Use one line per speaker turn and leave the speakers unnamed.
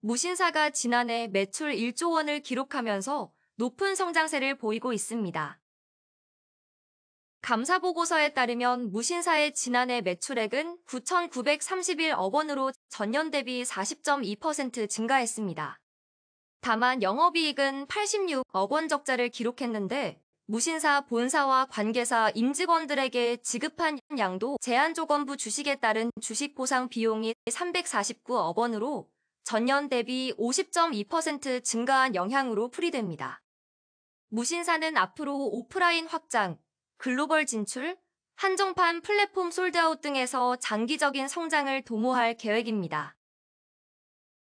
무신사가 지난해 매출 1조 원을 기록하면서 높은 성장세를 보이고 있습니다. 감사보고서에 따르면 무신사의 지난해 매출액은 9,931억 원으로 전년 대비 40.2% 증가했습니다. 다만 영업이익은 86억 원 적자를 기록했는데 무신사 본사와 관계사 임직원들에게 지급한 양도 제한조건부 주식에 따른 주식 보상 비용이 349억 원으로 전년 대비 50.2% 증가한 영향으로 풀이됩니다. 무신사는 앞으로 오프라인 확장, 글로벌 진출, 한정판 플랫폼 솔드아웃 등에서 장기적인 성장을 도모할 계획입니다.